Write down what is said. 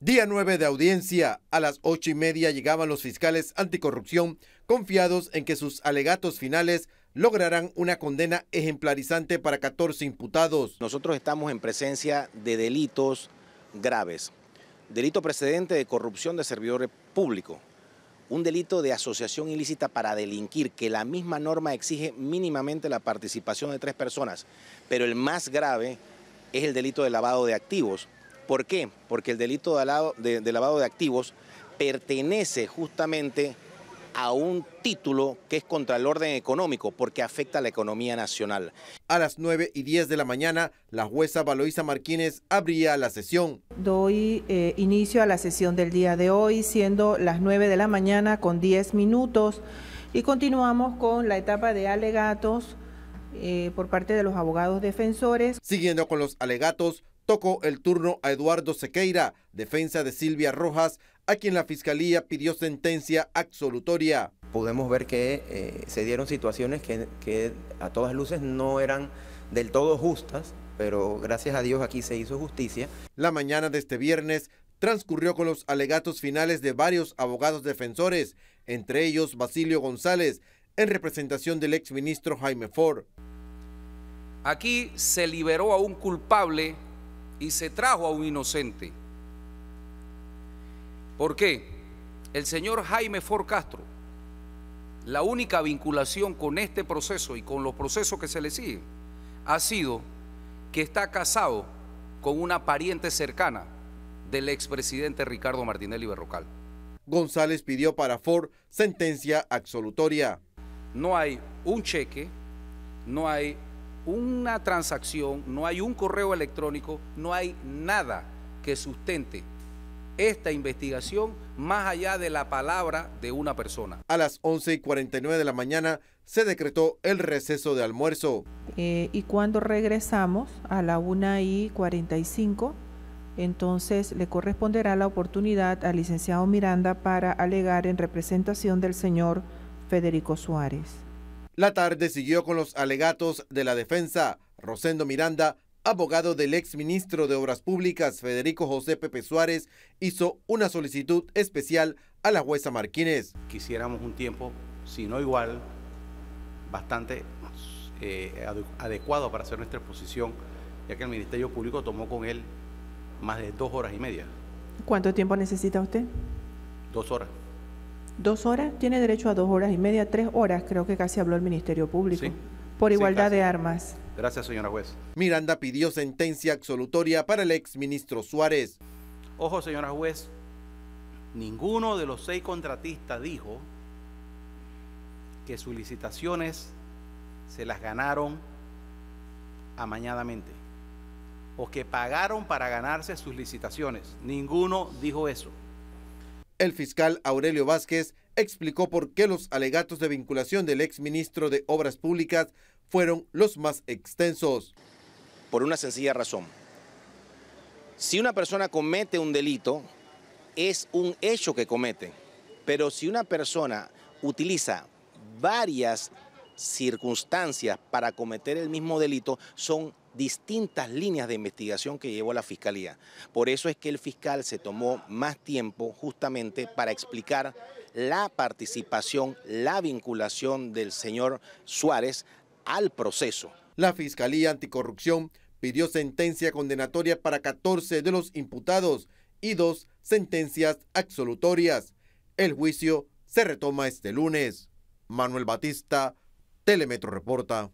Día 9 de audiencia, a las 8 y media llegaban los fiscales anticorrupción, confiados en que sus alegatos finales lograrán una condena ejemplarizante para 14 imputados. Nosotros estamos en presencia de delitos graves. Delito precedente de corrupción de servidores públicos. Un delito de asociación ilícita para delinquir, que la misma norma exige mínimamente la participación de tres personas. Pero el más grave es el delito de lavado de activos, ¿Por qué? Porque el delito de lavado de, activos pertenece justamente a un título que es contra el orden económico porque afecta a la economía nacional. A las 9 y 10 de la mañana, la jueza Valoisa Martínez abría la sesión. Doy eh, inicio a la sesión del día de hoy, siendo las 9 de la mañana con 10 minutos y continuamos con la etapa de alegatos eh, por parte de los abogados defensores. Siguiendo con los alegatos, tocó el turno a Eduardo Sequeira, defensa de Silvia Rojas, a quien la Fiscalía pidió sentencia absolutoria. Podemos ver que eh, se dieron situaciones que, que a todas luces no eran del todo justas, pero gracias a Dios aquí se hizo justicia. La mañana de este viernes transcurrió con los alegatos finales de varios abogados defensores, entre ellos Basilio González, en representación del exministro Jaime Ford. Aquí se liberó a un culpable y se trajo a un inocente. ¿Por qué? El señor Jaime Ford Castro, la única vinculación con este proceso y con los procesos que se le siguen ha sido que está casado con una pariente cercana del expresidente Ricardo Martinelli Berrocal. González pidió para Ford sentencia absolutoria. No hay un cheque, no hay una transacción, no hay un correo electrónico, no hay nada que sustente esta investigación más allá de la palabra de una persona. A las 11 y 49 de la mañana se decretó el receso de almuerzo. Eh, y cuando regresamos a la 1 y 45, entonces le corresponderá la oportunidad al licenciado Miranda para alegar en representación del señor Federico Suárez. La tarde siguió con los alegatos de la defensa. Rosendo Miranda, abogado del exministro de Obras Públicas Federico José Pepe Suárez, hizo una solicitud especial a la jueza Martínez. Quisiéramos un tiempo, si no igual, bastante eh, adecuado para hacer nuestra exposición, ya que el Ministerio Público tomó con él más de dos horas y media. ¿Cuánto tiempo necesita usted? Dos horas dos horas, tiene derecho a dos horas y media, tres horas, creo que casi habló el Ministerio Público, por igualdad de armas. Gracias, señora juez. Miranda pidió sentencia absolutoria para el exministro Suárez. Ojo, señora juez, ninguno de los seis contratistas dijo que sus licitaciones se las ganaron amañadamente o que pagaron para ganarse sus licitaciones. Ninguno dijo eso. El fiscal Aurelio Vázquez explicó por qué los alegatos de vinculación del exministro de Obras Públicas fueron los más extensos. Por una sencilla razón. Si una persona comete un delito, es un hecho que comete. Pero si una persona utiliza varias circunstancias para cometer el mismo delito, son distintas líneas de investigación que llevó la Fiscalía. Por eso es que el fiscal se tomó más tiempo justamente para explicar la participación, la vinculación del señor Suárez al proceso. La Fiscalía Anticorrupción pidió sentencia condenatoria para 14 de los imputados y dos sentencias absolutorias. El juicio se retoma este lunes. Manuel Batista, Telemetro Reporta.